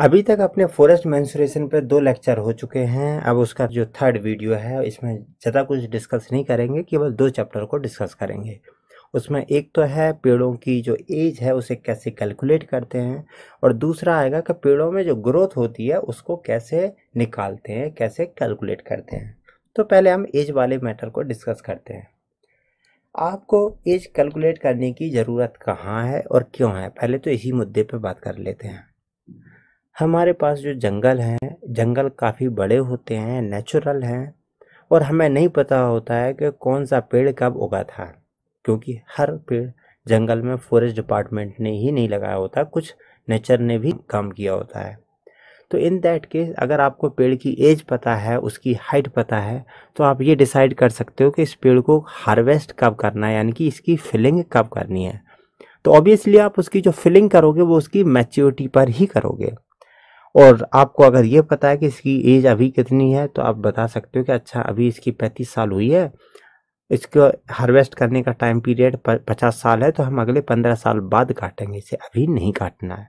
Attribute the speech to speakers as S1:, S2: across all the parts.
S1: अभी तक अपने फॉरेस्ट मैंसुरेशन पर दो लेक्चर हो चुके हैं अब उसका जो थर्ड वीडियो है इसमें ज़्यादा कुछ डिस्कस नहीं करेंगे केवल दो चैप्टर को डिस्कस करेंगे उसमें एक तो है पेड़ों की जो एज है उसे कैसे कैलकुलेट करते हैं और दूसरा आएगा कि पेड़ों में जो ग्रोथ होती है उसको कैसे निकालते हैं कैसे कैलकुलेट करते हैं तो पहले हम एज वाले मैटर को डिस्कस करते हैं आपको एज कैलकुलेट करने की ज़रूरत कहाँ है और क्यों है पहले तो इसी मुद्दे पर बात कर लेते हैं हमारे पास जो जंगल हैं जंगल काफ़ी बड़े होते हैं नेचुरल हैं और हमें नहीं पता होता है कि कौन सा पेड़ कब उगा था क्योंकि हर पेड़ जंगल में फॉरेस्ट डिपार्टमेंट ने ही नहीं लगाया होता कुछ नेचर ने भी काम किया होता है तो इन दैट केस अगर आपको पेड़ की एज पता है उसकी हाइट पता है तो आप ये डिसाइड कर सकते हो कि इस पेड़ को हार्वेस्ट कब करना है यानी कि इसकी फिलिंग कब करनी है तो ऑब्वियसली आप उसकी जो फिलिंग करोगे वो उसकी मैच्योरिटी पर ही करोगे और आपको अगर ये पता है कि इसकी एज अभी कितनी है तो आप बता सकते हो कि अच्छा अभी इसकी पैंतीस साल हुई है इसको हार्वेस्ट करने का टाइम पीरियड पचास साल है तो हम अगले पंद्रह साल बाद काटेंगे इसे अभी नहीं काटना है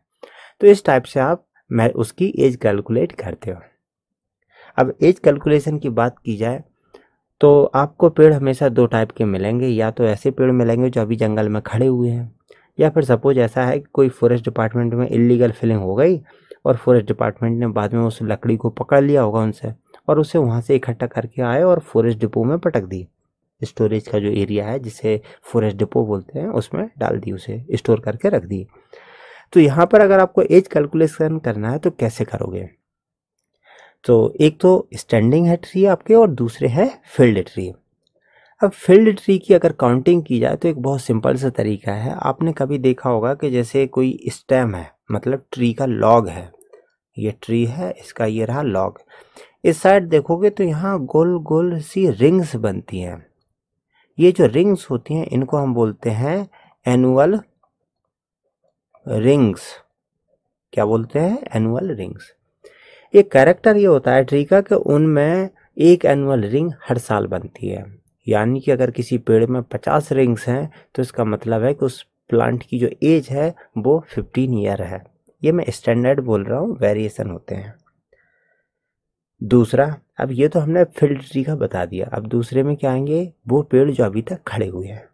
S1: तो इस टाइप से आप मैं उसकी एज कैलकुलेट करते हो अब एज कैलकुलेशन की बात की जाए तो आपको पेड़ हमेशा दो टाइप के मिलेंगे या तो ऐसे पेड़ मिलेंगे जो अभी जंगल में खड़े हुए हैं या फिर सपोज ऐसा है कि कोई फॉरेस्ट डिपार्टमेंट में इलीगल फिलिंग हो गई और फॉरेस्ट डिपार्टमेंट ने बाद में उस लकड़ी को पकड़ लिया होगा उनसे और उसे वहाँ से इकट्ठा करके आए और फॉरेस्ट डिपो में पटक दी स्टोरेज का जो एरिया है जिसे फॉरेस्ट डिपो बोलते हैं उसमें डाल दी उसे स्टोर करके रख दी तो यहाँ पर अगर आपको एज कैलकुलेशन करना है तो कैसे करोगे तो एक तो स्टैंडिंग है ट्री आपके और दूसरे है फील्ड ट्री अब फील्ड ट्री की अगर काउंटिंग की जाए तो एक बहुत सिंपल सा तरीका है आपने कभी देखा होगा कि जैसे कोई स्टेम है मतलब ट्री का लॉग है ये ट्री है इसका ये रहा लॉग इस साइड देखोगे तो यहाँ गोल गोल सी रिंग्स बनती हैं ये जो रिंग्स होती हैं इनको हम बोलते हैं एनुअल रिंग्स क्या बोलते हैं एनुअल रिंग्स एक कैरेक्टर ये होता है ट्री का कि उनमें एक एनुअल रिंग हर साल बनती है यानी कि अगर किसी पेड़ में पचास रिंग्स हैं तो इसका मतलब है कि उस प्लांट की जो एज है वो फिफ्टीन ईयर है ये मैं स्टैंडर्ड बोल रहा हूँ वेरिएशन होते हैं दूसरा अब ये तो हमने फील्ड ट्री का बता दिया अब दूसरे में क्या आएंगे वो पेड़ जो अभी तक खड़े हुए हैं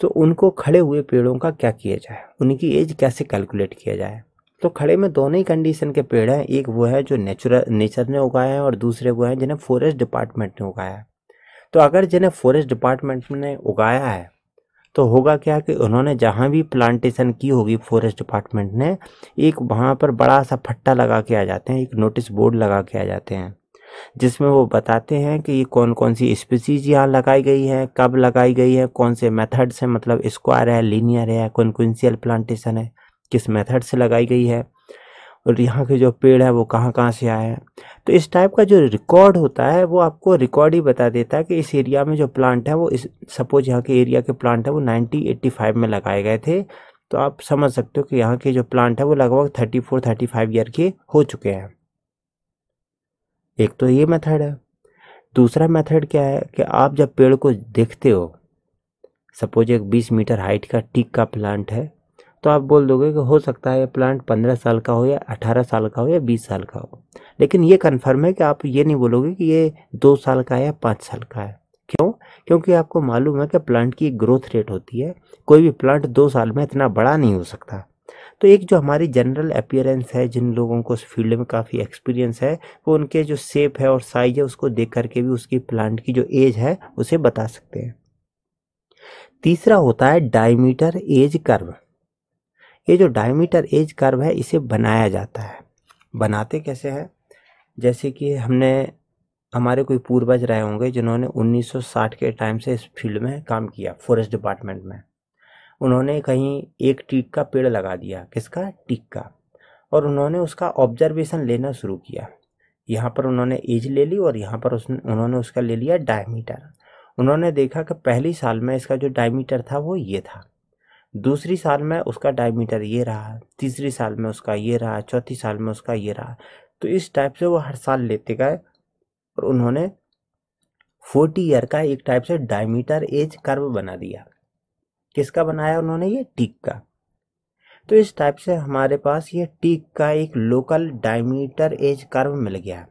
S1: तो उनको खड़े हुए पेड़ों का क्या किया जाए उनकी एज कैसे कैलकुलेट किया जाए तो खड़े में दोनों ही कंडीशन के पेड़ हैं एक वो है जो नेचुरल नेचर ने उगाया है और दूसरे वो हैं जिन्हें फॉरेस्ट डिपार्टमेंट ने उगाया है तो अगर जिन्हें फॉरेस्ट डिपार्टमेंट ने उगाया है तो होगा क्या कि उन्होंने जहाँ भी प्लांटेशन की होगी फॉरेस्ट डिपार्टमेंट ने एक वहाँ पर बड़ा सा फट्टा लगा के आ जाते हैं एक नोटिस बोर्ड लगा के आ जाते हैं जिसमें वो बताते हैं कि ये कौन कौन सी स्पीसीज यहाँ लगाई गई है कब लगाई गई मतलब है कौन से मेथड से मतलब स्क्वायर है लीनियर है कौन कौनसियल प्लांटेशन है किस मेथड से लगाई गई है और यहाँ के जो पेड़ है वो कहाँ कहाँ से आए हैं तो इस टाइप का जो रिकॉर्ड होता है वो आपको रिकॉर्ड ही बता देता है कि इस एरिया में जो प्लांट है वो इस सपोज यहाँ के एरिया के प्लांट है वो 1985 में लगाए गए थे तो आप समझ सकते हो कि यहाँ के जो प्लांट है वो लगभग 34 35 ईयर के हो चुके हैं एक तो ये मेथड है दूसरा मेथड क्या है कि आप जब पेड़ को देखते हो सपोज एक 20 मीटर हाइट का टीक का प्लांट है तो आप बोल दोगे कि हो सकता है ये प्लांट पंद्रह साल का हो या अठारह साल का हो या बीस साल का हो लेकिन ये कन्फर्म है कि आप ये नहीं बोलोगे कि ये दो साल का है या पाँच साल का है क्यों क्योंकि आपको मालूम है कि प्लांट की ग्रोथ रेट होती है कोई भी प्लांट दो साल में इतना बड़ा नहीं हो सकता तो एक जो हमारी जनरल अपियरेंस है जिन लोगों को उस फील्ड में काफ़ी एक्सपीरियंस है वो उनके जो सेप है और साइज है उसको देख करके भी उसकी प्लांट की जो एज है उसे बता सकते हैं तीसरा होता है डायमीटर एज कर्व ये जो डायमीटर एज कर्व है इसे बनाया जाता है बनाते कैसे हैं जैसे कि हमने हमारे कोई पूर्वज रहे होंगे जिन्होंने 1960 के टाइम से इस फील्ड में काम किया फॉरेस्ट डिपार्टमेंट में उन्होंने कहीं एक टीक का पेड़ लगा दिया किसका टीक का और उन्होंने उसका ऑब्जर्वेशन लेना शुरू किया यहाँ पर उन्होंने एज ले ली और यहाँ पर उसने उन्होंने उसका ले लिया डायमीटर उन्होंने देखा कि पहली साल में इसका जो डायमीटर था वो ये था दूसरी साल में उसका डायमीटर ये रहा तीसरी साल में उसका ये रहा चौथी साल में उसका ये रहा तो इस टाइप से वो हर साल लेते गए और उन्होंने फोर्टी ईयर का एक टाइप से डायमीटर एज कर्व बना दिया किसका बनाया उन्होंने ये टीक का तो इस टाइप से हमारे पास ये टीक का एक लोकल डायमीटर एज कर्व मिल गया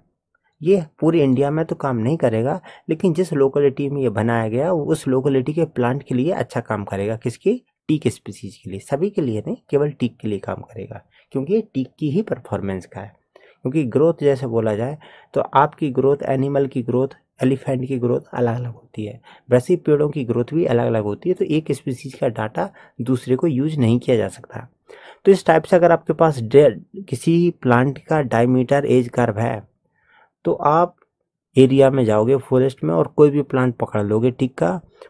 S1: ये पूरे इंडिया में तो काम नहीं करेगा लेकिन जिस लोकेलिटी में ये बनाया गया उस लोकेलिटी के प्लांट के लिए अच्छा काम करेगा किसकी टीक स्पीसीज के लिए सभी के लिए नहीं केवल टीक के लिए काम करेगा क्योंकि ये टीक की ही परफॉर्मेंस का है क्योंकि ग्रोथ जैसे बोला जाए तो आपकी ग्रोथ एनिमल की ग्रोथ एलिफेंट की ग्रोथ अलग अलग होती है वैसे पेड़ों की ग्रोथ भी अलग अलग होती है तो एक स्पीसीज का डाटा दूसरे को यूज नहीं किया जा सकता तो इस टाइप से अगर आपके पास किसी प्लांट का डायमीटर एज कर्व है तो आप एरिया में जाओगे फॉरेस्ट में और कोई भी प्लांट पकड़ लोगे टिक्का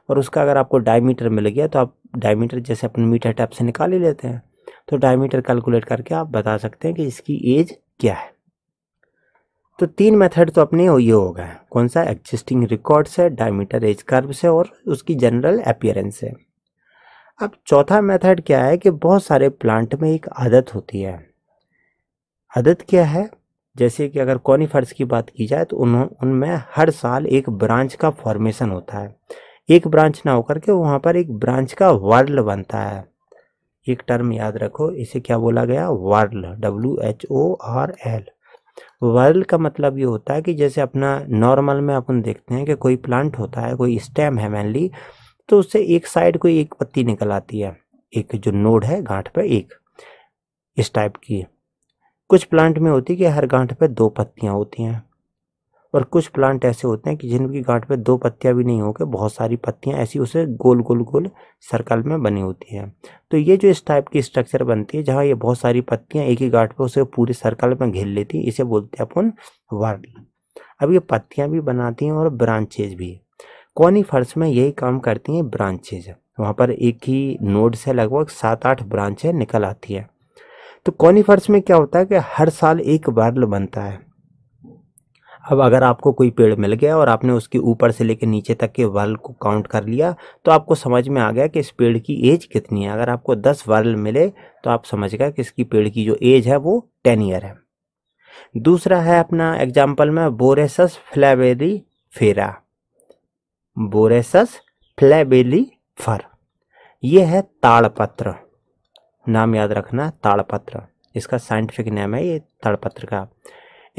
S1: और उसका अगर आपको डायमीटर मिल गया तो आप डायमीटर जैसे अपन मीटर टैप से निकाल ही लेते हैं तो डायमीटर कैलकुलेट करके आप बता सकते हैं कि इसकी एज क्या है तो तीन मेथड तो अपने ये हो गए कौन सा एग्जिस्टिंग रिकॉर्ड्स है डायमीटर एज कर्व से और उसकी जनरल अपियरेंस से अब चौथा मेथड क्या है कि बहुत सारे प्लांट में एक आदत होती है आदत क्या है जैसे कि अगर कॉनीफर्स की बात की जाए तो उन्होंने उनमें हर साल एक ब्रांच का फॉर्मेशन होता है एक ब्रांच ना होकर के वहाँ पर एक ब्रांच का वर्ल बनता है एक टर्म याद रखो इसे क्या बोला गया whorl W H O R L whorl का मतलब ये होता है कि जैसे अपना नॉर्मल में अपन देखते हैं कि कोई प्लांट होता है कोई स्टेम है मैनली तो उससे एक साइड कोई एक पत्ती निकल आती है एक जो नोड है गांठ पर एक इस टाइप की कुछ प्लांट में होती है कि हर गांठ पे दो पत्तियाँ होती हैं और कुछ प्लांट ऐसे होते हैं कि जिनकी गांठ पे दो पत्तियाँ भी नहीं होकर बहुत सारी पत्तियाँ ऐसी उसे गोल गोल गोल सर्कल में बनी होती हैं तो ये जो इस टाइप की स्ट्रक्चर बनती है जहाँ ये बहुत सारी पत्तियाँ एक ही गांठ पे उसे पूरे सर्कल में घेर लेती हैं इसे बोलते हैं अपन वार्ड अब ये पत्तियाँ भी बनाती हैं और ब्रांचेज भी फर्श में यही काम करती हैं ब्रांचेज वहाँ पर एक ही नोड से लगभग सात आठ ब्रांचें निकल आती हैं तो कॉनिफर्स में क्या होता है कि हर साल एक बार्ल बनता है अब अगर आपको कोई पेड़ मिल गया और आपने उसके ऊपर से लेकर नीचे तक के वर्ल को काउंट कर लिया तो आपको समझ में आ गया कि इस पेड़ की एज कितनी है अगर आपको दस वर्ल मिले तो आप समझ गए कि इसकी पेड़ की जो एज है वो टेन ईयर है दूसरा है अपना एग्जाम्पल में बोरेसस फ्लैबेरी फेरा बोरेसस फ्लैबेली फर यह है ताड़पत्र नाम याद रखना ताड़पत्र इसका साइंटिफिक नेम है ये ताड़पत्र का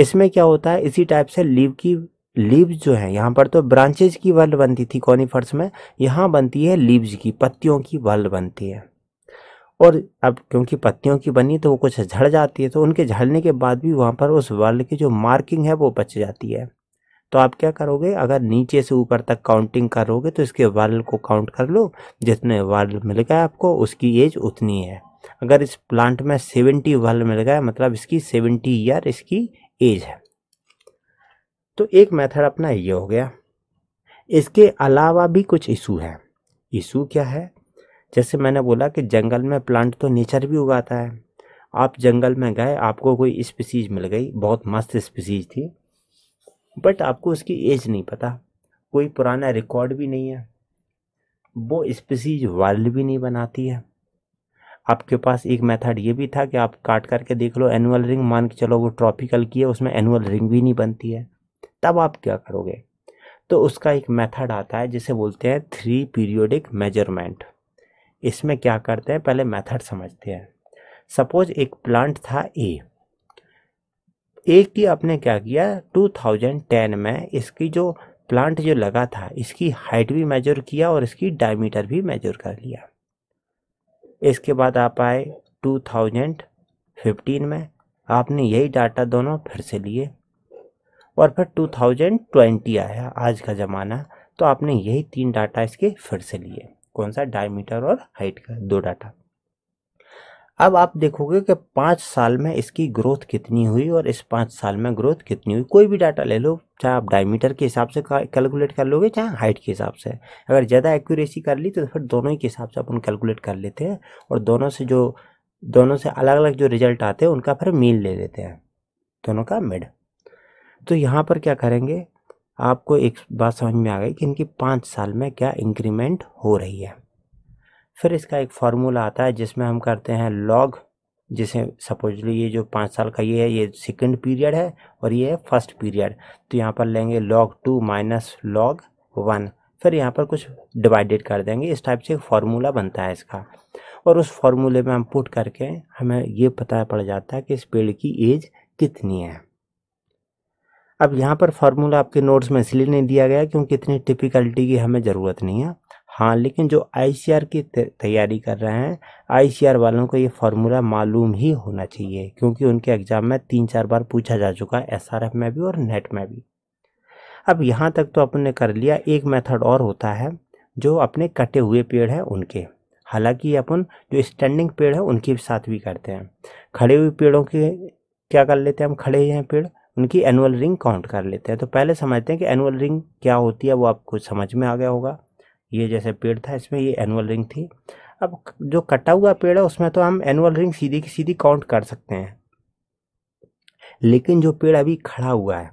S1: इसमें क्या होता है इसी टाइप से लीव की लीव्स जो है यहाँ पर तो ब्रांचेज की वर्ल बनती थी कॉनीफर्स में यहाँ बनती है लीव्स की पत्तियों की वर्ल बनती है और अब क्योंकि पत्तियों की बनी तो वो कुछ झड़ जाती है तो उनके झड़ने के बाद भी वहाँ पर उस वर्ल की जो मार्किंग है वो बच जाती है तो आप क्या करोगे अगर नीचे से ऊपर तक काउंटिंग करोगे तो इसके वर्ल को काउंट कर लो जितने वाल मिल गए आपको उसकी एज उतनी है अगर इस प्लांट में सेवेंटी वर्ल मिल गए मतलब इसकी सेवेंटी ईयर इसकी एज है तो एक मेथड अपना ये हो गया इसके अलावा भी कुछ इशू है इशू क्या है जैसे मैंने बोला कि जंगल में प्लांट तो नेचर भी उगाता है आप जंगल में गए आपको कोई स्पीसीज मिल गई बहुत मस्त स्पीसीज थी बट आपको उसकी एज नहीं पता कोई पुराना रिकॉर्ड भी नहीं है वो स्पीसीज वर्ल्ड भी नहीं बनाती है आपके पास एक मेथड ये भी था कि आप काट करके देख लो एनुअल रिंग मान के चलो वो ट्रॉपिकल की है उसमें एनुअल रिंग भी नहीं बनती है तब आप क्या करोगे तो उसका एक मेथड आता है जिसे बोलते हैं थ्री पीरियोडिक मेजरमेंट इसमें क्या करते हैं पहले मेथड समझते हैं सपोज एक प्लांट था ए ए की आपने क्या किया 2010 में इसकी जो प्लांट जो लगा था इसकी हाइट भी मेजर किया और इसकी डायमीटर भी मेजर कर लिया इसके बाद आप आए 2015 में आपने यही डाटा दोनों फिर से लिए और फिर 2020 आया आज का ज़माना तो आपने यही तीन डाटा इसके फिर से लिए कौन सा डायमीटर और हाइट का दो डाटा अब आप देखोगे कि पाँच साल में इसकी ग्रोथ कितनी हुई और इस पाँच साल में ग्रोथ कितनी हुई कोई भी डाटा ले लो चाहे आप डायमीटर के हिसाब से कैलकुलेट कर लोगे चाहे हाइट के हिसाब से अगर ज़्यादा एक्यूरेसी कर ली तो फिर दोनों ही के हिसाब से अपन कैलकुलेट कर लेते हैं और दोनों से जो दोनों से अलग अलग जो रिजल्ट आते हैं उनका फिर मील ले लेते हैं दोनों का मिड तो यहाँ पर क्या करेंगे आपको एक बात समझ में आ गई कि इनकी पाँच साल में क्या इंक्रीमेंट हो रही है फिर इसका एक फार्मूला आता है जिसमें हम करते हैं लॉग जिसे सपोजली ये जो पाँच साल का ये है ये सेकंड पीरियड है और ये है फर्स्ट पीरियड तो यहाँ पर लेंगे log two minus log one फिर यहाँ पर कुछ डिवाइडेड कर देंगे इस टाइप से एक फार्मूला बनता है इसका और उस फार्मूले में हम पुट करके हमें ये पता पड़ जाता है कि इस पेड़ की एज कितनी है अब यहाँ पर फार्मूला आपके नोट्स में इसलिए नहीं दिया गया क्योंकि इतनी टिपिकल्टी की हमें ज़रूरत नहीं है हाँ लेकिन जो आईसीआर की तैयारी कर रहे हैं आईसीआर वालों को ये फार्मूला मालूम ही होना चाहिए क्योंकि उनके एग्ज़ाम में तीन चार बार पूछा जा चुका है एसआरएफ में भी और नेट में भी अब यहाँ तक तो अपन ने कर लिया एक मेथड और होता है जो अपने कटे हुए पेड़ हैं उनके हालांकि अपन जो स्टैंडिंग पेड़ है उनके साथ भी करते हैं खड़े हुए पेड़ों के क्या कर लेते हैं हम खड़े हैं पेड़ उनकी एनुअल रिंग काउंट कर लेते हैं तो पहले समझते हैं कि एनुअल रिंग क्या होती है वो आपको समझ में आ गया होगा ये जैसे पेड़ था इसमें ये एनुअल रिंग थी अब जो कटा हुआ पेड़ है उसमें तो हम एनुअल रिंग सीधी की सीधी काउंट कर सकते हैं लेकिन जो पेड़ अभी खड़ा हुआ है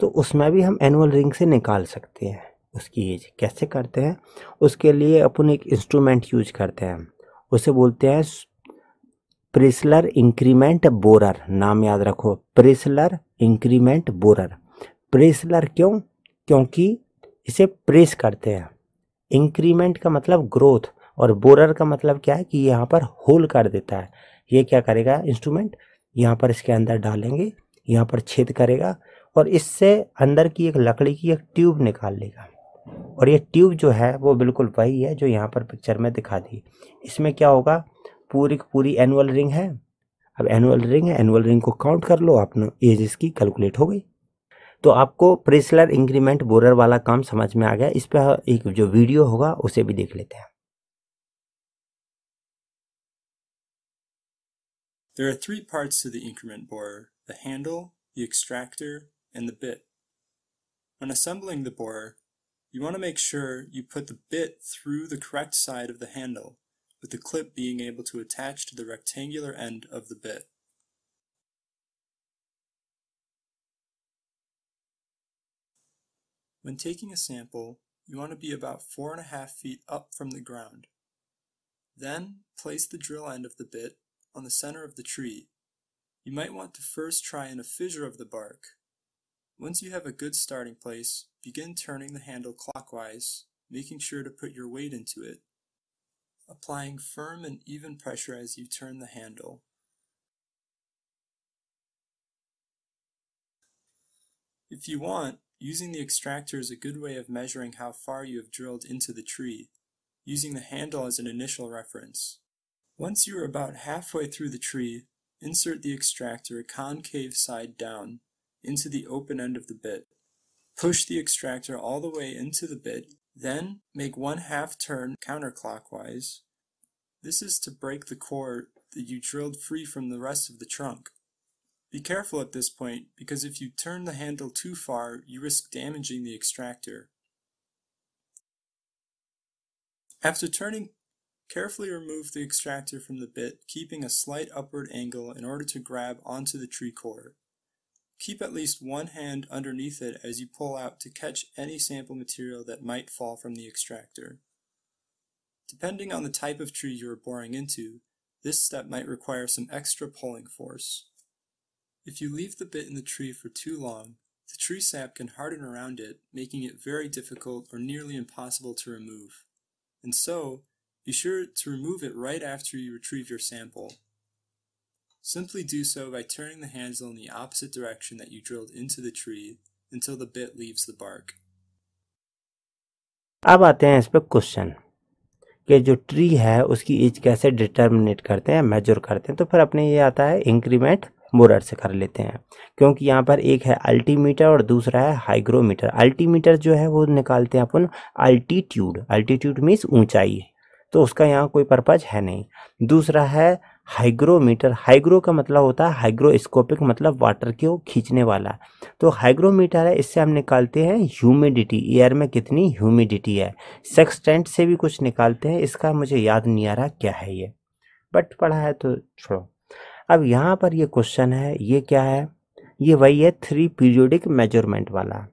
S1: तो उसमें भी हम एनुअल रिंग से निकाल सकते हैं उसकी एज कैसे करते हैं उसके लिए अपन एक इंस्ट्रूमेंट यूज करते हैं उसे बोलते हैं प्रिसलर इंक्रीमेंट बोरर नाम याद रखो प्रिसलर इंक्रीमेंट बोरर प्रेसलर क्यों क्योंकि इसे प्रेस करते हैं इंक्रीमेंट का मतलब ग्रोथ और बोरर का मतलब क्या है कि यहाँ पर होल कर देता है ये क्या करेगा इंस्ट्रूमेंट यहाँ पर इसके अंदर डालेंगे यहाँ पर छेद करेगा और इससे अंदर की एक लकड़ी की एक ट्यूब निकाल लेगा और ये ट्यूब जो है वो बिल्कुल वही है जो यहाँ पर पिक्चर में दिखा दी इसमें क्या होगा पूरी पूरी एनुअल रिंग है अब एनुअल रिंग है एनुअल रिंग को काउंट कर लो अपना एज इसकी कैलकुलेट हो गई तो आपको प्रेसलर इंक्रीमेंट बोरर वाला काम समझ में आ गया इस पर एक जो वीडियो होगा उसे भी देख लेते हैं
S2: There are three parts to the increment borer, the handle, the extractor, and the bit. When assembling the borer, you want to make sure you put the bit through the correct side of the handle, with the clip being able to attach to the rectangular end of the bit. When taking a sample, you want to be about 4.5 feet up from the ground. Then, place the drill end of the bit on the center of the tree. You might want to first try in a fissure of the bark. Once you have a good starting place, begin turning the handle clockwise, making sure to put your weight into it. Applying firm and even pressure as you turn the handle. If you want, Using the extractor is a good way of measuring how far you have drilled into the tree, using the handle as an initial reference. Once you are about halfway through the tree, insert the extractor concave side down into the open end of the bit. Push the extractor all the way into the bit, then make one half turn counterclockwise. This is to break the core that you drilled free from the rest of the trunk. Be careful at this point because if you turn the handle too far, you risk damaging the extractor. After turning, carefully remove the extractor from the bit, keeping a slight upward angle in order to grab onto the tree core. Keep at least one hand underneath it as you pull out to catch any sample material that might fall from the extractor. Depending on the type of tree you are boring into, this step might require some extra pulling force. If you leave the bit in the tree for too long, the tree sap can harden around it, making it very difficult or nearly impossible to remove. And so, be sure to remove it right after you retrieve your sample. Simply do so by turning the handle in the opposite direction that you drilled into the tree until the bit leaves the bark.
S1: अब आते हैं इस पे question कि जो tree है उसकी as कैसे डिटर्मिनेट करते हैं मेजर करते हैं तो फिर अपने ये आता है इंक्रीमेंट बोरर से कर लेते हैं क्योंकि यहाँ पर एक है अल्टीमीटर और दूसरा है हाइग्रोमीटर अल्टीमीटर जो है वो निकालते हैं अपन अल्टीट्यूड अल्टीट्यूड मीन्स ऊंचाई तो उसका यहाँ कोई पर्पज है नहीं दूसरा है हाइग्रोमीटर हाइग्रो का मतलब होता है हाइग्रोस्कोपिक मतलब वाटर को खींचने वाला तो हाइग्रोमीटर है इससे हम निकालते हैं ह्यूमिडिटी एयर में कितनी ह्यूमिडिटी है सेक्सटेंट से भी कुछ निकालते हैं इसका मुझे याद नहीं आ रहा क्या है ये बट पढ़ा है तो छोड़ो अब यहाँ पर ये क्वेश्चन है ये क्या है ये वही है थ्री पीरियोडिक मेजरमेंट वाला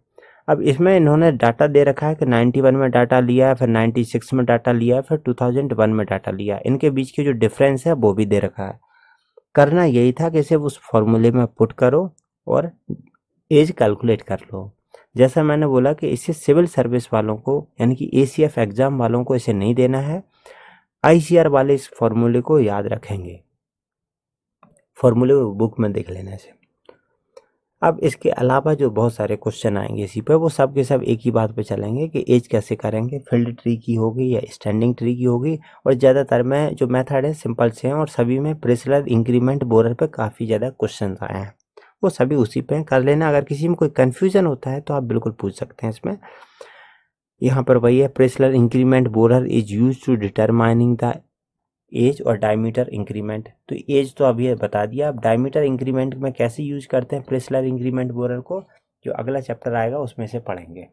S1: अब इसमें इन्होंने डाटा दे रखा है कि 91 में डाटा लिया है फिर 96 में डाटा लिया है फिर 2001 में डाटा लिया इनके बीच की जो डिफरेंस है वो भी दे रखा है करना यही था कि इसे उस फॉर्मूले में पुट करो और एज कैलकुलेट कर लो जैसा मैंने बोला कि इसे सिविल सर्विस वालों को यानी कि ए एग्ज़ाम वालों को इसे नहीं देना है आई वाले इस फॉर्मूले को याद रखेंगे फॉर्मूले वो बुक में देख लेने से अब इसके अलावा जो बहुत सारे क्वेश्चन आएंगे इसी पर वो सब के सब एक ही बात पे चलेंगे कि एज कैसे करेंगे फील्ड ट्री की होगी या स्टैंडिंग ट्री की होगी और ज़्यादातर में जो मेथड है सिंपल से हैं और सभी में प्रेसलर इंक्रीमेंट बोरर पे काफ़ी ज़्यादा क्वेश्चन आए हैं वो सभी उसी पे कर लेना अगर किसी में कोई कन्फ्यूज़न होता है तो आप बिल्कुल पूछ सकते हैं इसमें यहाँ पर वही है Pressler increment borer is use to determining the age और डायमीटर इंक्रीमेंट तो एज तो अभी बता दिया अब डायमीटर इंक्रीमेंट में कैसे यूज करते हैं प्रेसलर इंक्रीमेंट बोरर को जो अगला चैप्टर आएगा उसमें से पढ़ेंगे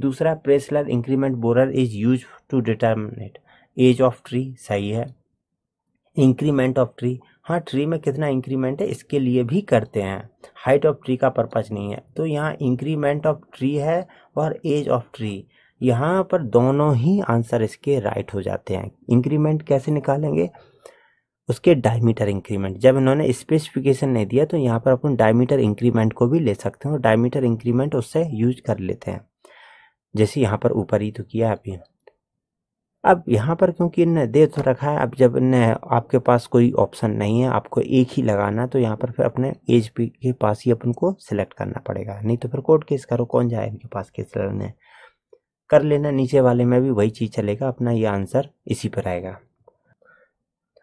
S1: दूसरा Pressler increment borer is use to determinate age of tree सही है इंक्रीमेंट ऑफ ट्री हाँ ट्री में कितना इंक्रीमेंट है इसके लिए भी करते हैं हाइट ऑफ ट्री का पर्पज नहीं है तो यहाँ इंक्रीमेंट ऑफ ट्री है और एज ऑफ ट्री यहाँ पर दोनों ही आंसर इसके राइट हो जाते हैं इंक्रीमेंट कैसे निकालेंगे उसके डायमीटर इंक्रीमेंट जब इन्होंने स्पेसिफिकेशन नहीं दिया तो यहाँ पर अपन डायमीटर इंक्रीमेंट को भी ले सकते हैं और डायमीटर इंक्रीमेंट उससे यूज कर लेते हैं जैसे यहाँ पर ऊपर ही तो किया अभी अब यहाँ पर क्योंकि इन दे तो रखा है अब जब इनने आपके पास कोई ऑप्शन नहीं है आपको एक ही लगाना तो यहाँ पर फिर अपने एज के पास ही अपन को सिलेक्ट करना पड़ेगा नहीं तो फिर कोर्ट केस करो कौन जाए इनके पास केस लड़ने कर लेना नीचे वाले में भी वही चीज़ चलेगा अपना ये आंसर इसी पर आएगा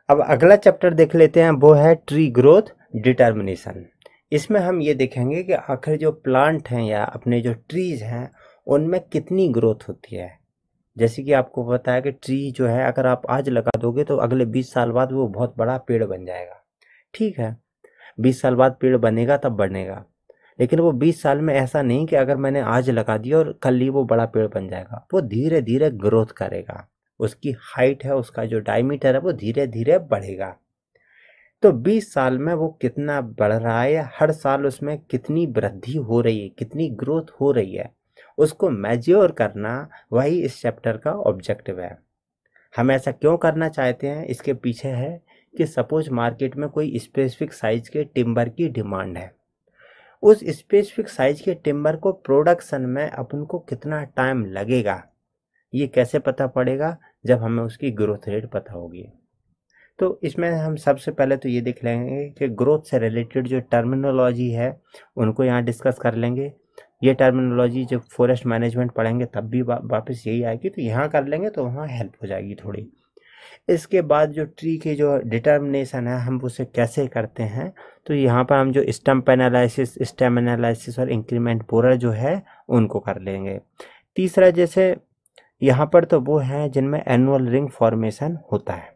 S1: अब अगला चैप्टर देख लेते हैं वो है ट्री ग्रोथ डिटर्मिनेशन इसमें हम ये देखेंगे कि आखिर जो प्लांट हैं या अपने जो ट्रीज़ हैं उनमें कितनी ग्रोथ होती है जैसे कि आपको पता है कि ट्री जो है अगर आप आज लगा दोगे तो अगले बीस साल बाद वो बहुत बड़ा पेड़ बन जाएगा ठीक है बीस साल बाद पेड़ बनेगा तब बढ़ेगा लेकिन वो बीस साल में ऐसा नहीं कि अगर मैंने आज लगा दिया और कल ही वो बड़ा पेड़ बन जाएगा वो धीरे धीरे ग्रोथ करेगा उसकी हाइट है उसका जो डायमीटर है वो धीरे धीरे बढ़ेगा तो 20 साल में वो कितना बढ़ रहा है हर साल उसमें कितनी वृद्धि हो रही है कितनी ग्रोथ हो रही है उसको मेज्योर करना वही इस चैप्टर का ऑब्जेक्टिव है हम ऐसा क्यों करना चाहते हैं इसके पीछे है कि सपोज मार्केट में कोई स्पेसिफिक साइज के टिम्बर की डिमांड है उस स्पेसिफिक साइज के टिम्बर को प्रोडक्शन में अपन को कितना टाइम लगेगा ये कैसे पता पड़ेगा जब हमें उसकी ग्रोथ रेट पता होगी तो इसमें हम सबसे पहले तो ये देख लेंगे कि ग्रोथ से रिलेटेड जो टर्मिनोलॉजी है उनको यहाँ डिस्कस कर लेंगे ये टर्मिनोलॉजी जब फॉरेस्ट मैनेजमेंट पढ़ेंगे तब भी वापस यही आएगी तो यहाँ कर लेंगे तो वहाँ हेल्प हो जाएगी थोड़ी इसके बाद जो ट्री के जो डिटर्मिनेशन है हम उसे कैसे करते हैं तो यहाँ पर हम जो स्टम्प एनालिसिस स्टेम एनालिसिस और इंक्रीमेंट बोरर जो है उनको कर लेंगे तीसरा जैसे यहाँ पर तो वो हैं जिनमें एनुअल रिंग फॉर्मेशन होता है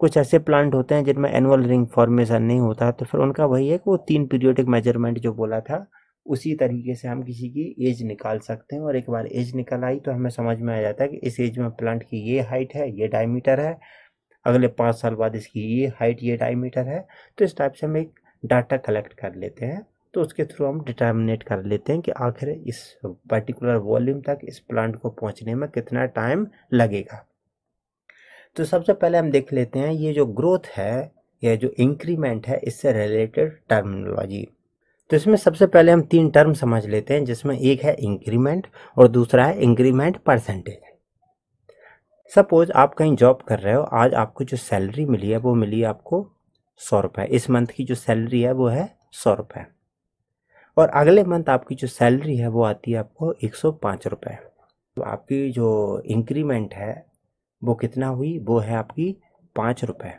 S1: कुछ ऐसे प्लांट होते हैं जिनमें एनुअल रिंग फॉर्मेशन नहीं होता तो फिर उनका वही है कि वो तीन पीरियोडिक मेजरमेंट जो बोला था उसी तरीके से हम किसी की एज निकाल सकते हैं और एक बार एज निकल आई तो हमें समझ में आ जाता है कि इस एज में प्लांट की ये हाइट है ये डायमीटर है अगले पाँच साल बाद इसकी ये हाइट ये डायमीटर है तो इस टाइप से हम एक डाटा कलेक्ट कर लेते हैं तो उसके थ्रू हम डिटर्मिनेट कर लेते हैं कि आखिर इस पर्टिकुलर वॉल्यूम तक इस प्लांट को पहुंचने में कितना टाइम लगेगा तो सबसे पहले हम देख लेते हैं ये जो ग्रोथ है या जो इंक्रीमेंट है इससे रिलेटेड टर्मिनोलॉजी तो इसमें सबसे पहले हम तीन टर्म समझ लेते हैं जिसमें एक है इंक्रीमेंट और दूसरा है इंक्रीमेंट परसेंटेज सपोज आप कहीं जॉब कर रहे हो आज आपको जो सैलरी मिली है वो मिली आपको सौ रुपये इस मंथ की जो सैलरी है वो है सौ रुपये और अगले मंथ आपकी जो सैलरी है वो आती है आपको एक सौ पाँच रुपये तो आपकी जो इंक्रीमेंट है वो कितना हुई वो है आपकी पाँच रुपये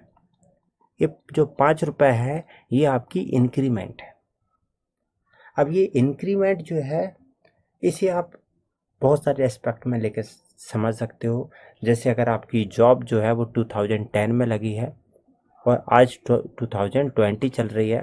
S1: ये जो पाँच रुपये है ये आपकी इंक्रीमेंट है अब ये इंक्रीमेंट जो है इसे आप बहुत सारे एस्पेक्ट में लेकर समझ सकते हो जैसे अगर आपकी जॉब जो है वो 2010 में लगी है और आज 2020 चल रही है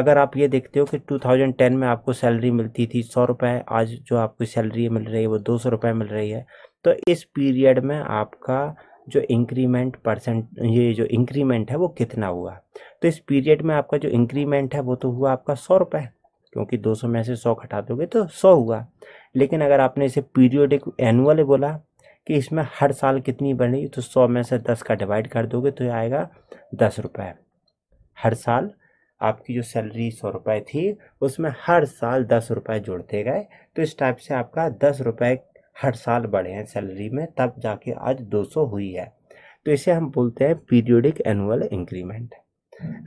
S1: अगर आप ये देखते हो कि 2010 में आपको सैलरी मिलती थी सौ रुपये आज जो आपको सैलरी मिल रही है वो दो सौ रुपये मिल रही है तो इस पीरियड में आपका जो इंक्रीमेंट परसेंट ये जो इंक्रीमेंट है वो कितना हुआ तो इस पीरियड में आपका जो इंक्रीमेंट है वो तो हुआ आपका सौ रुपये क्योंकि 200 में से 100 घटा दोगे तो 100 हुआ लेकिन अगर आपने इसे पीरियोडिक एनुअल बोला कि इसमें हर साल कितनी बढ़ेगी तो 100 में से 10 का डिवाइड कर दोगे तो आएगा दस रुपये हर साल आपकी जो सैलरी सौ रुपये थी उसमें हर साल दस रुपये जोड़ते गए तो इस टाइप से आपका दस रुपये हर साल बढ़े हैं सैलरी में तब जाके आज 200 हुई है तो इसे हम बोलते हैं पीरियोडिक एनुअल इंक्रीमेंट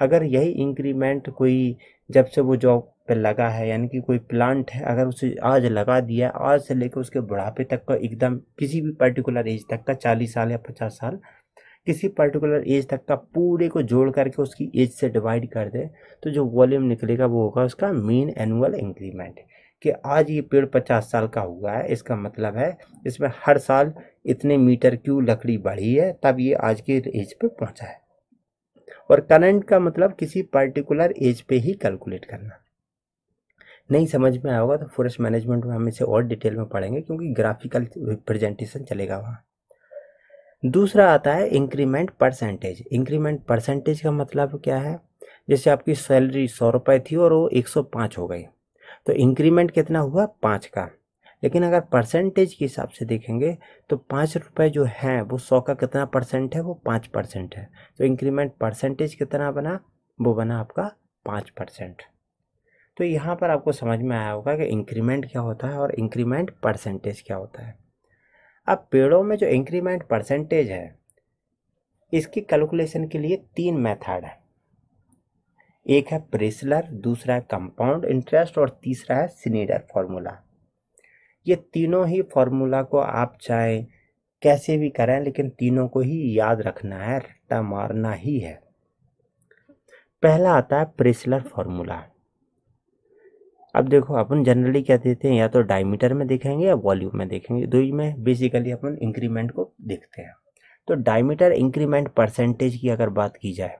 S1: अगर यही इंक्रीमेंट कोई जब से वो जॉब पे लगा है यानी कि कोई प्लांट है अगर उसे आज लगा दिया आज से लेकर उसके बुढ़ापे तक का एकदम किसी भी पर्टिकुलर एज तक का चालीस साल या पचास साल किसी पर्टिकुलर एज तक का पूरे को जोड़ करके उसकी एज से डिवाइड कर दे तो जो वॉल्यूम निकलेगा वो होगा उसका मेन एनुअल इंक्रीमेंट कि आज ये पेड़ पचास साल का हुआ है इसका मतलब है इसमें हर साल इतने मीटर क्यू लकड़ी बढ़ी है तब ये आज के एज पे पहुंचा है और करंट का मतलब किसी पर्टिकुलर एज पे ही कैलकुलेट करना नहीं समझ में आया होगा तो फॉरेस्ट मैनेजमेंट में हम इसे और डिटेल में पढ़ेंगे क्योंकि ग्राफिकल रिप्रेजेंटेशन चलेगा वहाँ दूसरा आता है इंक्रीमेंट परसेंटेज इंक्रीमेंट परसेंटेज का मतलब क्या है जैसे आपकी सैलरी सौ रुपये थी और वो एक सौ पाँच हो गई तो इंक्रीमेंट कितना हुआ पाँच का लेकिन अगर परसेंटेज के हिसाब से देखेंगे तो पाँच रुपये जो है वो सौ का कितना परसेंट है वो पाँच परसेंट है तो इंक्रीमेंट परसेंटेज कितना बना वो बना आपका पाँच परसेंट तो यहाँ पर आपको समझ में आया होगा कि इंक्रीमेंट क्या होता है और इंक्रीमेंट परसेंटेज क्या होता है अब पेड़ों में जो इंक्रीमेंट परसेंटेज है इसकी कैलकुलेशन के लिए तीन मेथड है एक है प्रेसलर दूसरा है कंपाउंड इंटरेस्ट और तीसरा है सीनीडर फार्मूला ये तीनों ही फॉर्मूला को आप चाहे कैसे भी करें लेकिन तीनों को ही याद रखना है रट्टा मारना ही है पहला आता है प्रेसलर फॉर्मूला अब देखो अपन जनरली क्या देते हैं या तो डायमीटर में देखेंगे या वॉल्यूम में देखेंगे दो ही में बेसिकली अपन इंक्रीमेंट को देखते हैं तो डायमीटर इंक्रीमेंट परसेंटेज की अगर बात की जाए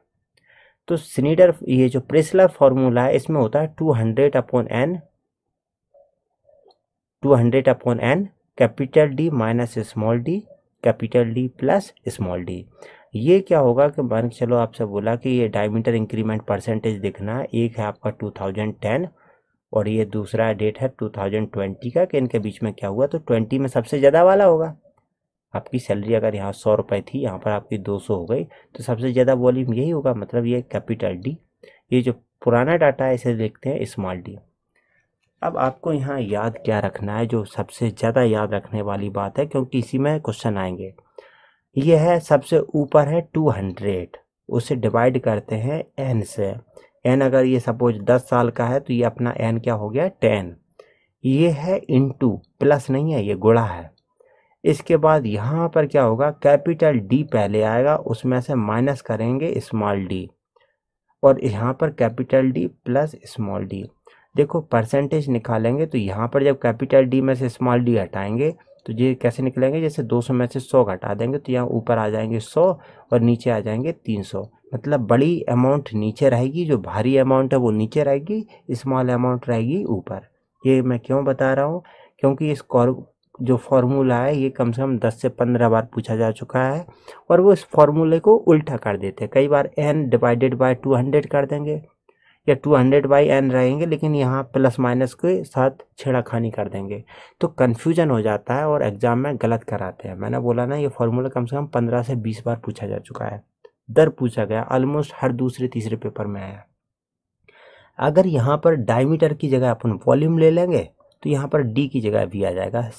S1: तो स्नीडर ये जो प्रेसलर फॉर्मूला है इसमें होता है two hundred upon n two hundred upon n capital D minus small d capital D plus small d ये क्या होगा कि मान के चलो आपसे बोला कि ये डायमीटर इंक्रीमेंट परसेंटेज देखना एक है आपका टू थाउजेंड टेन और ये दूसरा डेट है टू थाउजेंड ट्वेंटी का कि इनके बीच में क्या हुआ तो ट्वेंटी में सबसे ज़्यादा वाला होगा आपकी सैलरी अगर यहाँ सौ रुपये थी यहाँ पर आपकी दो सौ हो गई तो सबसे ज़्यादा वॉल्यूम यही होगा मतलब ये कैपिटल डी ये जो पुराना डाटा है इसे देखते हैं स्मॉल डी अब आपको यहाँ याद क्या रखना है जो सबसे ज़्यादा याद रखने वाली बात है क्योंकि इसी में क्वेश्चन आएंगे ये है सबसे ऊपर है टू हंड्रेड उसे डिवाइड करते हैं एन से एन अगर ये सपोज दस साल का है तो ये अपना एन क्या हो गया टेन ये है इनटू प्लस नहीं है ये गुड़ा है इसके बाद यहाँ पर क्या होगा कैपिटल डी पहले आएगा उसमें से माइनस करेंगे स्मॉल डी और यहाँ पर capital D plus small d देखो परसेंटेज निकालेंगे तो यहाँ पर जब कैपिटल डी में से स्मॉल डी हटाएंगे तो ये कैसे निकलेंगे जैसे 200 में से 100 घटा देंगे तो यहाँ ऊपर आ जाएंगे 100 और नीचे आ जाएंगे 300 मतलब बड़ी अमाउंट नीचे रहेगी जो भारी अमाउंट है वो नीचे रहेगी स्मॉल अमाउंट रहेगी ऊपर ये मैं क्यों बता रहा हूँ क्योंकि इस जो फार्मूला है ये कम से कम 10 से 15 बार पूछा जा चुका है और वो इस फार्मूले को उल्टा कर देते हैं कई बार एन डिवाइडेड बाई टू कर देंगे या टू हंड्रेड बाई एन रहेंगे लेकिन यहाँ प्लस माइनस के साथ छेड़ाखानी कर देंगे तो कन्फ्यूजन हो जाता है और एग्ज़ाम में गलत कराते हैं मैंने बोला ना ये फार्मूला कम से कम पंद्रह से बीस बार पूछा जा चुका है दर पूछा गया ऑलमोस्ट हर दूसरे तीसरे पेपर में आया अगर यहाँ पर डायमीटर की जगह अपन वॉल्यूम ले लेंगे तो यहाँ पर डी की जगह भी आ जाएगा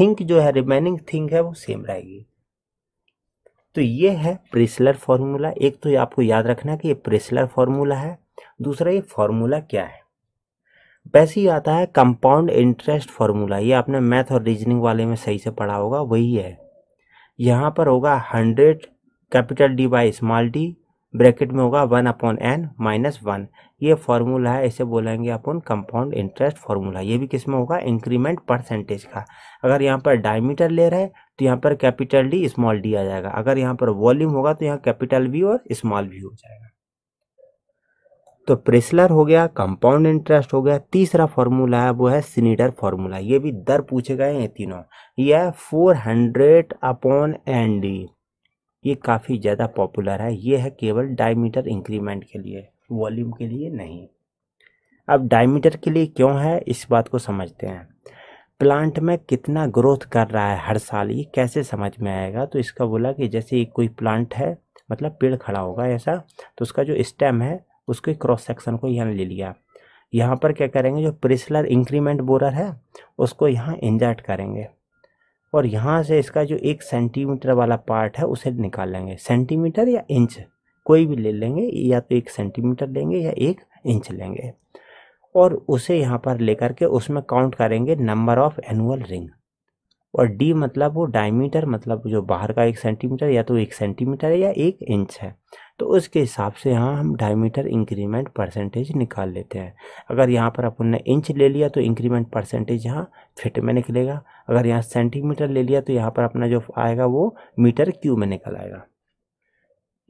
S1: थिंक जो है रिमेनिंग थिंक है वो सेम रहेगी तो ये है प्रेसलर फार्मूला एक तो आपको याद रखना कि ये प्रेसलर फार्मूला है दूसरा ये फार्मूला क्या है वैसे ही आता है कंपाउंड इंटरेस्ट फार्मूला ये आपने मैथ और रीजनिंग वाले में सही से पढ़ा होगा वही है यहाँ पर होगा hundred capital D by small d bracket में होगा one upon n minus one ये फार्मूला है इसे बोलेंगे अपन कंपाउंड इंटरेस्ट फार्मूला ये भी किस में होगा इंक्रीमेंट परसेंटेज का अगर यहाँ पर डायमीटर ले रहे तो यहाँ पर कैपिटल डी स्मॉल डी आ जाएगा अगर यहाँ पर वॉल्यूम होगा तो यहाँ कैपिटल वी और स्मॉल वी हो जाएगा तो प्रेसलर हो गया कंपाउंड इंटरेस्ट हो गया तीसरा फार्मूला है वो है सीनीडर फार्मूला ये भी दर पूछे गए हैं तीनों ये है four hundred upon n d ये काफ़ी ज़्यादा पॉपुलर है ये है केवल डायमीटर इंक्रीमेंट के लिए वॉल्यूम के लिए नहीं अब डायमीटर के लिए क्यों है इस बात को समझते हैं प्लांट में कितना ग्रोथ कर रहा है हर साल ये कैसे समझ में आएगा तो इसका बोला कि जैसे कोई प्लांट है मतलब पेड़ खड़ा होगा ऐसा तो उसका जो स्टेम है उसके क्रॉस सेक्शन को यहाँ ले लिया यहाँ पर क्या करेंगे जो प्रेसलर इंक्रीमेंट बोरर है उसको यहाँ इंजर्ट करेंगे और यहाँ से इसका जो एक सेंटीमीटर वाला पार्ट है उसे निकाल लेंगे सेंटीमीटर या इंच कोई भी ले लेंगे या तो एक सेंटीमीटर लेंगे या एक इंच लेंगे और उसे यहाँ पर लेकर के उसमें काउंट करेंगे नंबर ऑफ एनुअल रिंग और डी मतलब वो डायमीटर मतलब जो बाहर का एक सेंटीमीटर या तो एक सेंटीमीटर है या एक इंच है तो उसके हिसाब से यहाँ हम डायमीटर इंक्रीमेंट परसेंटेज निकाल लेते हैं अगर यहाँ पर अपन ने इंच ले लिया तो इंक्रीमेंट परसेंटेज यहाँ फिट में निकलेगा अगर यहाँ सेंटीमीटर ले लिया तो यहाँ पर अपना जो आएगा वो मीटर क्यू में निकल आएगा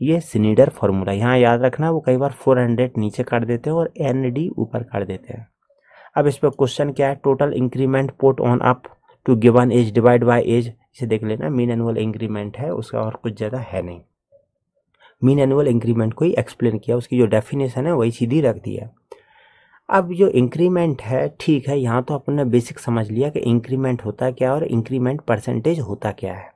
S1: ये सिनीडर फार्मूला यहाँ याद रखना वो कई बार 400 नीचे काट देते हैं और एन डी ऊपर काट देते हैं अब इस पर क्वेश्चन क्या है total increment put on up to given age divide by age इसे देख लेना मीन एनुअल इंक्रीमेंट है उसका और कुछ ज़्यादा है नहीं मीन एनुअल इंक्रीमेंट को ही एक्सप्लेन किया उसकी जो डेफिनेशन है वही सीधी रख दिया अब जो इंक्रीमेंट है ठीक है यहाँ तो अपन ने बेसिक समझ लिया कि इंक्रीमेंट होता क्या और इंक्रीमेंट परसेंटेज होता क्या है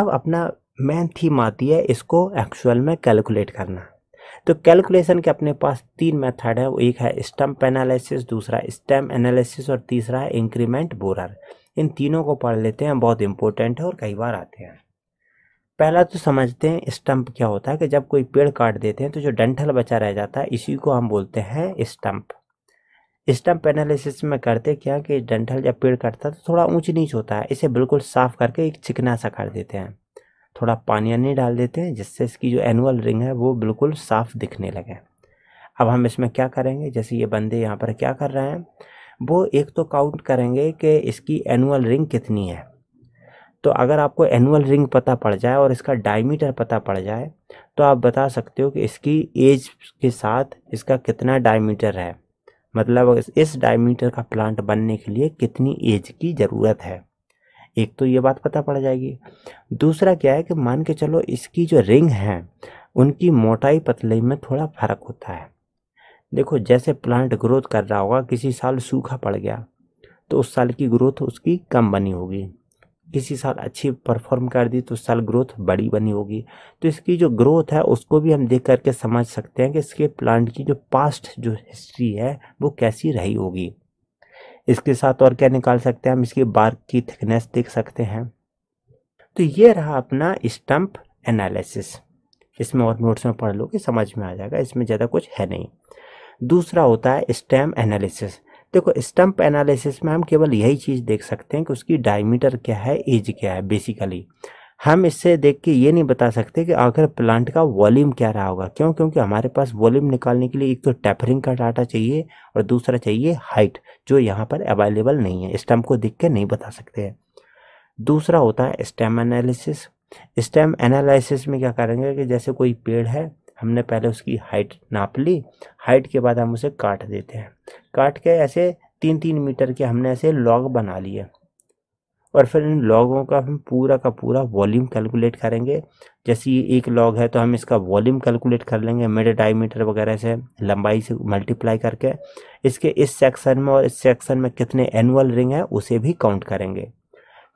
S1: अब अपना मेन थीम आती है इसको एक्चुअल में कैलकुलेट करना तो कैलकुलेशन के अपने पास तीन मेथड है वो एक है स्टम्प एनालिसिस दूसरा स्टेम एनालिसिस और तीसरा है इंक्रीमेंट बोरर इन तीनों को पढ़ लेते हैं बहुत इंपॉर्टेंट है और कई बार आते हैं पहला तो समझते हैं स्टम्प क्या होता है कि जब कोई पेड़ काट देते हैं तो जो डंठल बचा रह जाता है इसी को हम बोलते हैं स्टम्प स्टम्प एनालिसिस में करते क्या कि डंठल जब पेड़ काटता है तो थोड़ा ऊंच नीच होता है इसे बिल्कुल साफ करके एक चिकना सा कर देते हैं थोड़ा पानी नहीं डाल देते हैं जिससे इसकी जो एनुअल रिंग है वो बिल्कुल साफ दिखने लगे अब हम इसमें क्या करेंगे जैसे ये बंदे यहाँ पर क्या कर रहे हैं वो एक तो काउंट करेंगे कि इसकी एनुअल रिंग कितनी है तो अगर आपको एनुअल रिंग पता पड़ जाए और इसका डायमीटर पता पड़ जाए तो आप बता सकते हो कि इसकी एज के साथ इसका कितना डायमीटर है मतलब इस डायमीटर का प्लांट बनने के लिए कितनी एज की ज़रूरत है एक तो ये बात पता पड़ जाएगी दूसरा क्या है कि मान के चलो इसकी जो रिंग है उनकी मोटाई पतलाई में थोड़ा फ़र्क होता है देखो जैसे प्लांट ग्रोथ कर रहा होगा किसी साल सूखा पड़ गया तो उस साल की ग्रोथ उसकी कम बनी होगी किसी साल अच्छी परफॉर्म कर दी तो उस साल ग्रोथ बड़ी बनी होगी तो इसकी जो ग्रोथ है उसको भी हम देख करके समझ सकते हैं कि इसके प्लांट की जो पास्ट जो हिस्ट्री है वो कैसी रही होगी इसके साथ और क्या निकाल सकते हैं हम इसकी बार्क की थिकनेस देख सकते हैं तो ये रहा अपना स्टम्प एनालिसिस इसमें और नोट्स में पढ़ लो कि समझ में आ जाएगा इसमें ज़्यादा कुछ है नहीं दूसरा होता है स्टैम्प एनालिसिस देखो स्टम्प एनालिसिस में हम केवल यही चीज़ देख सकते हैं कि उसकी डायमीटर क्या है एज क्या है बेसिकली हम इससे देख के ये नहीं बता सकते कि आखिर प्लांट का वॉल्यूम क्या रहा होगा क्यों क्योंकि हमारे पास वॉल्यूम निकालने के लिए एक तो टैपरिंग का डाटा चाहिए और दूसरा चाहिए हाइट जो यहाँ पर अवेलेबल नहीं है स्टम्प को देख के नहीं बता सकते हैं दूसरा होता है स्टेम एनालिसिस स्टेम एनालिसिस में क्या करेंगे कि जैसे कोई पेड़ है हमने पहले उसकी हाइट नाप ली हाइट के बाद हम उसे काट देते हैं काट के ऐसे तीन तीन मीटर के हमने ऐसे लॉग बना लिए और फिर इन लॉगों का हम पूरा का पूरा वॉल्यूम कैलकुलेट करेंगे जैसे ये एक लॉग है तो हम इसका वॉल्यूम कैलकुलेट कर लेंगे मेरे डायमीटर वगैरह से लंबाई से मल्टीप्लाई करके इसके इस सेक्शन में और इस सेक्शन में कितने एनुअल रिंग है उसे भी काउंट करेंगे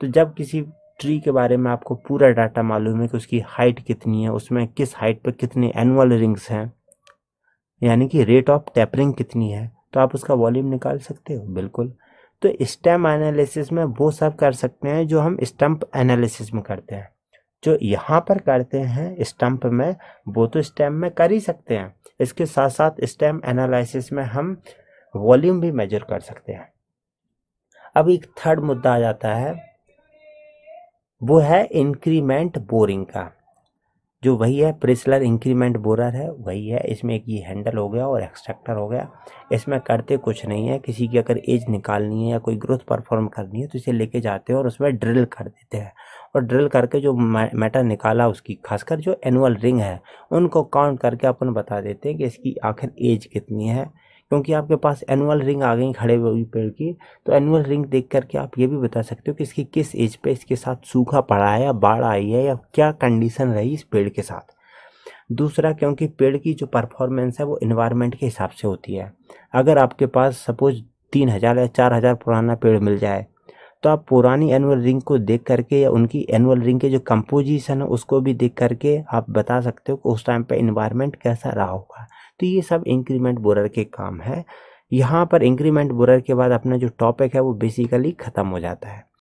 S1: तो जब किसी ट्री के बारे में आपको पूरा डाटा मालूम है कि उसकी हाइट कितनी है उसमें किस हाइट पर कितने एनुअल रिंग्स हैं यानी कि रेट ऑफ टेपरिंग कितनी है तो आप उसका वॉल्यूम निकाल सकते हो बिल्कुल तो स्टेम एनालिसिस में वो सब कर सकते हैं जो हम स्टम्प एनालिसिस में करते हैं जो यहाँ पर करते हैं स्टम्प में वो तो स्टेम में कर ही सकते हैं इसके साथ साथ स्टेम एनालिसिस में हम वॉल्यूम भी मेजर कर सकते हैं अब एक थर्ड मुद्दा आ जाता है वो है इंक्रीमेंट बोरिंग का जो वही है प्रेसलर इंक्रीमेंट बोरर है वही है इसमें एक ये हैंडल हो गया और एक्सट्रैक्टर हो गया इसमें करते कुछ नहीं है किसी की अगर एज निकालनी है या कोई ग्रोथ परफॉर्म करनी है तो इसे लेके जाते हैं और उसमें ड्रिल कर देते हैं और ड्रिल करके जो मैटर निकाला उसकी खासकर जो एनुअल रिंग है उनको काउंट करके अपन बता देते हैं कि इसकी आखिर एज कितनी है क्योंकि आपके पास एनुअल रिंग आ गई खड़े हुए पेड़ की तो एनुअल रिंग देख करके आप ये भी बता सकते हो कि इसकी किस एज पे इसके साथ सूखा पड़ा है या बाढ़ आई है या क्या कंडीशन रही इस पेड़ के साथ दूसरा क्योंकि पेड़ की जो परफॉर्मेंस है वो इन्वायरमेंट के हिसाब से होती है अगर आपके पास सपोज तीन हज़ार या चार हज़ार पुराना पेड़ मिल जाए तो आप पुरानी एनुअल रिंग को देख करके या उनकी एनुअल रिंग के जो कंपोजिशन है उसको भी देख करके आप बता सकते हो कि उस टाइम पे इन्वायरमेंट कैसा रहा होगा तो ये सब इंक्रीमेंट बोरर के काम है यहाँ पर इंक्रीमेंट बोरर के बाद अपना जो टॉपिक है वो बेसिकली ख़त्म हो जाता है